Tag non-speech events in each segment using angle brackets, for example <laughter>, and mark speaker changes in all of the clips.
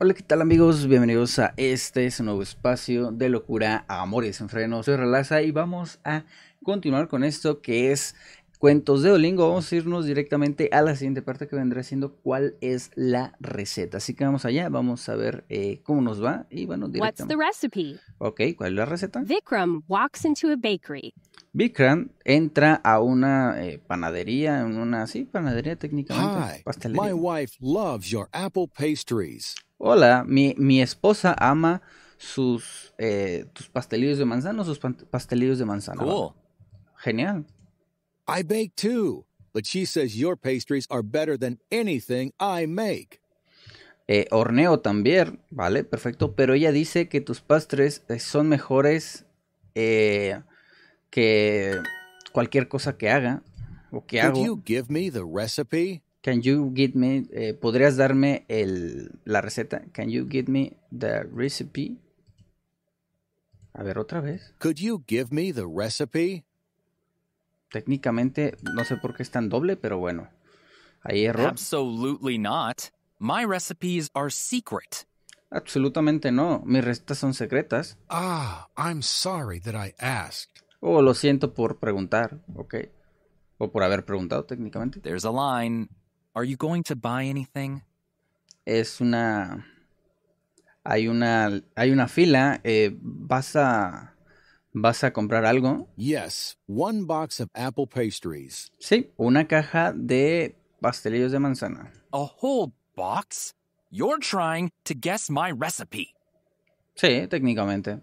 Speaker 1: Hola, ¿qué tal amigos? Bienvenidos a este nuevo espacio de locura, amores en freno. Soy Relaza y vamos a continuar con esto que es cuentos de Olingo. Vamos a irnos directamente a la siguiente parte que vendrá siendo cuál es la receta. Así que vamos allá, vamos a ver eh, cómo nos va y bueno, directamente.
Speaker 2: What's the recipe?
Speaker 1: Ok, ¿cuál es la receta?
Speaker 2: Vikram walks into a bakery.
Speaker 1: Vikram entra a una eh, panadería, en una así panadería técnicamente, pastelería. My wife loves your apple pastries. Hola, mi, mi esposa ama sus eh, pastelillos de manzana sus pastelillos de manzana. Cool. Genial. I bake too, but she says your pastries are better than anything I make. Eh, horneo también, vale, perfecto, pero ella dice que tus pastres eh, son mejores que cualquier cosa que haga o que Could You give me the recipe? Can you give me, eh, podrías darme el, la receta? Can you give me the recipe? A ver, otra vez. Could you give me the recipe? Técnicamente, no sé por qué es tan doble, pero bueno. Ahí error.
Speaker 2: Absolutely not. My recipes are
Speaker 1: secret. Absolutamente no. Mis recetas son secretas. Ah, I'm sorry that I asked. Oh, lo siento por preguntar, ok. O por haber preguntado técnicamente. There's a line Are you going to buy anything? Es una. Hay una. Hay una fila. Eh, vas a. ¿Vas a comprar algo? Yes, one box of apple pastries. Sí, una caja de pastelillos de manzana. A whole box? You're trying to guess my recipe. Sí, técnicamente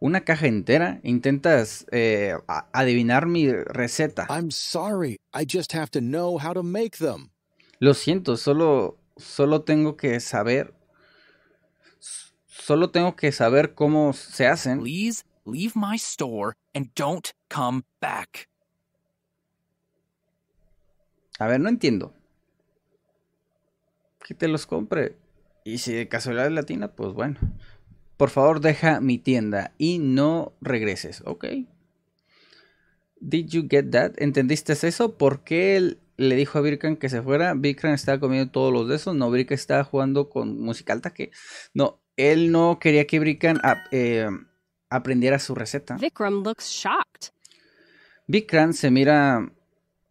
Speaker 1: una caja entera, intentas eh, adivinar mi receta. Lo siento, solo, solo tengo que saber. Solo tengo que saber cómo se hacen. A ver, no entiendo. Que te los compre. Y si de casualidad es latina, pues bueno. Por favor, deja mi tienda y no regreses. Ok. Did you get that? ¿Entendiste eso? ¿Por qué él le dijo a Birkan que se fuera? ¿Vikram estaba comiendo todos los de esos. No, Birkan estaba jugando con música alta. que No, él no quería que Birkan eh, aprendiera su receta.
Speaker 2: Vikram looks shocked.
Speaker 1: Vikram se mira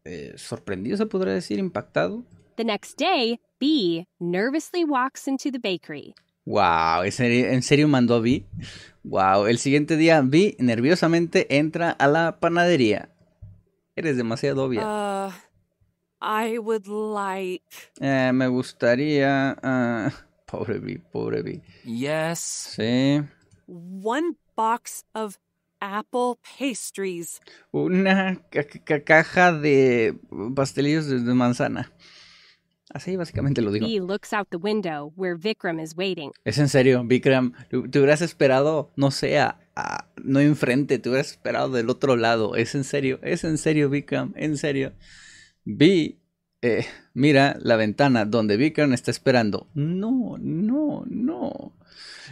Speaker 1: eh, sorprendido, se podría decir, impactado.
Speaker 2: The next day, B nervously walks into the bakery.
Speaker 1: Wow, ¿en serio mandó a Vi? Wow, el siguiente día Vi nerviosamente entra a la panadería. Eres demasiado obvia.
Speaker 2: Uh, I would like.
Speaker 1: Eh, me gustaría. Ah, <laughs> pobre Vi, pobre Vi. Yes. Sí.
Speaker 2: One box of apple pastries.
Speaker 1: Una caja de pastelillos de manzana. Así básicamente lo digo. Es en serio, Vikram, te hubieras esperado, no sé, a, no enfrente, te hubieras esperado del otro lado. Es en serio, es en serio, Vikram, en serio. Vi, eh, mira la ventana donde Vikram está esperando. No, no, no.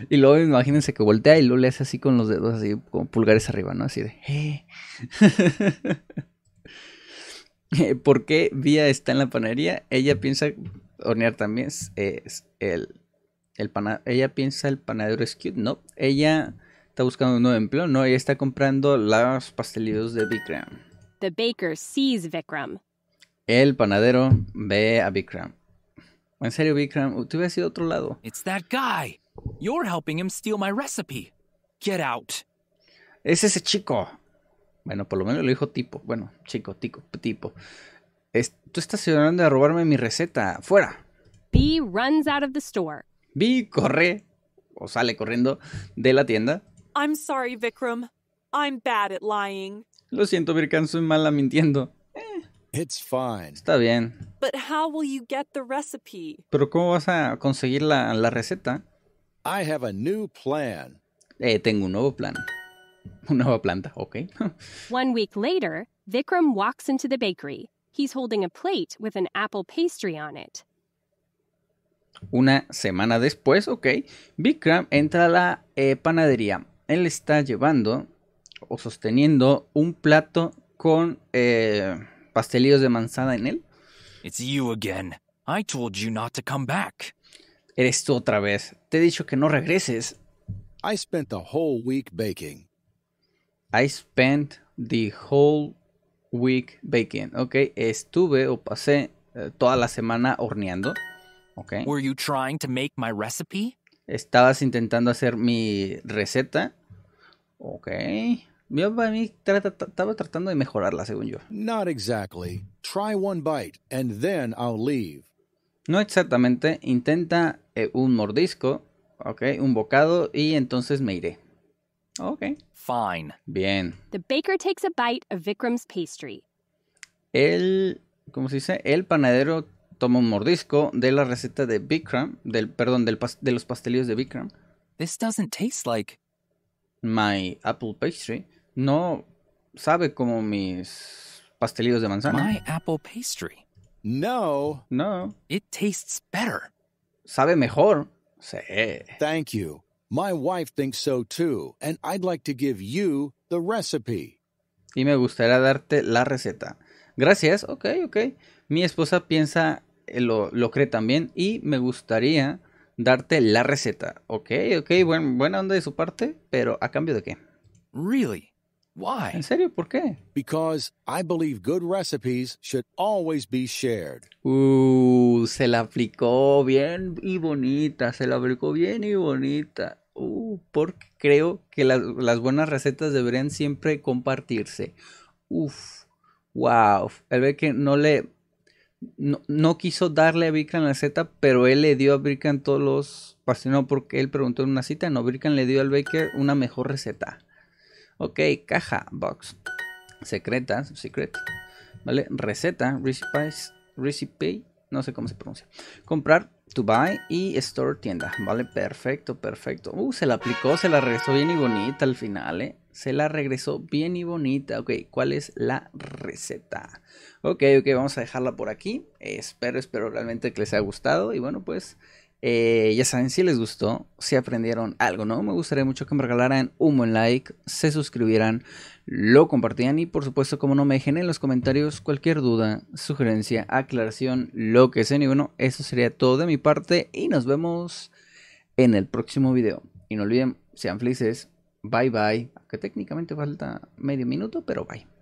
Speaker 1: Y luego imagínense que voltea y lo le hace así con los dedos, así con pulgares arriba, ¿no? Así de, ¡eh! <laughs> <laughs> por qué Vía está en la panadería. Ella piensa hornear también. Es, el, el ella piensa el panadero es cute. No, ella está buscando un nuevo empleo. No, ella está comprando los pastelitos de Vikram.
Speaker 2: The baker sees Vikram.
Speaker 1: El panadero ve a Vikram. En serio, Vikram, tú hubieras ido a otro lado. It's that guy. You're helping him steal my recipe. Get out. Es ese chico. Bueno, por lo menos lo dijo tipo. Bueno, chico, tipo, tipo. tú estás ayudando a robarme mi receta. ¡Fuera!
Speaker 2: B runs out of the store.
Speaker 1: B corre o sale corriendo de la tienda.
Speaker 2: I'm sorry, Vikram. I'm bad at lying.
Speaker 1: Lo siento, Vikram. soy mala mintiendo. Eh, it's fine. Está bien.
Speaker 2: But how will you get the recipe?
Speaker 1: Pero ¿cómo vas a conseguir la, la receta? I have a new plan. Eh, tengo un nuevo plan. <laughs> nueva planta, okay. <laughs>
Speaker 2: One week later, Vikram walks into the bakery. He's holding a plate with an apple pastry on it.
Speaker 1: Una semana después, okay. Vikram entra a la eh, panadería. Él está llevando o sosteniendo un plato con eh, pastelillos de manzana en él. It's you again. I told you not to come back. Eres tú otra vez. Te he dicho que no regreses. I spent the whole week baking. I spent the whole week baking. Okay, estuve o pasé eh, toda la semana horneando. Ok.
Speaker 2: Were you trying to make
Speaker 1: my recipe? Estabas intentando hacer mi receta. Ok. Yo para estaba tratando de mejorarla, según yo. Not exactly. Try one bite and then I'll leave. No exactamente. Intenta eh, un mordisco, okay, un bocado y entonces me iré. Okay, Fine. Bien.
Speaker 2: The baker takes a bite of Vikram's pastry.
Speaker 1: El, ¿cómo se dice? El panadero toma un mordisco de la receta de Vikram, del, perdón, del de los pastelillos de Vikram. This doesn't taste like my apple pastry. No sabe como mis pastelillos de manzana. My apple pastry. No. No. It tastes better. Sabe mejor. Sí. Thank you. Y me gustaría darte la receta. Gracias, ok, ok. Mi esposa piensa, eh, lo, cree también, y me gustaría darte la receta. Ok, ok, buen, buena onda de su parte, pero ¿a cambio de qué? Really? Why? ¿En serio? ¿Por qué? Because I believe good recipes should always be shared. Uh, se la aplicó bien y bonita, se la aplicó bien y bonita porque creo que las buenas recetas deberían siempre compartirse. Uf, wow. El Baker no le. No, quiso darle a Birkan la receta, pero él le dio a Birkan todos los. Pues, no, porque él preguntó en una cita. No, Birkan le dio al Baker una mejor receta. Ok, caja, box. Secreta, secret. ¿Vale? Receta, recipe, recipe no sé cómo se pronuncia. Comprar, to buy y store, tienda. Vale, perfecto, perfecto. Uh, se la aplicó, se la regresó bien y bonita al final, ¿eh? Se la regresó bien y bonita. Ok, ¿cuál es la receta? Ok, ok, vamos a dejarla por aquí. Espero, espero realmente que les haya gustado. Y bueno, pues eh, ya saben, si les gustó, si aprendieron algo, ¿no? Me gustaría mucho que me regalaran un buen like, se suscribieran, lo compartieran y por supuesto, como no me dejen en los comentarios cualquier duda, sugerencia, aclaración, lo que sea. Y bueno, eso sería todo de mi parte y nos vemos en el próximo video. Y no olviden, sean felices, bye bye, que técnicamente falta medio minuto, pero bye.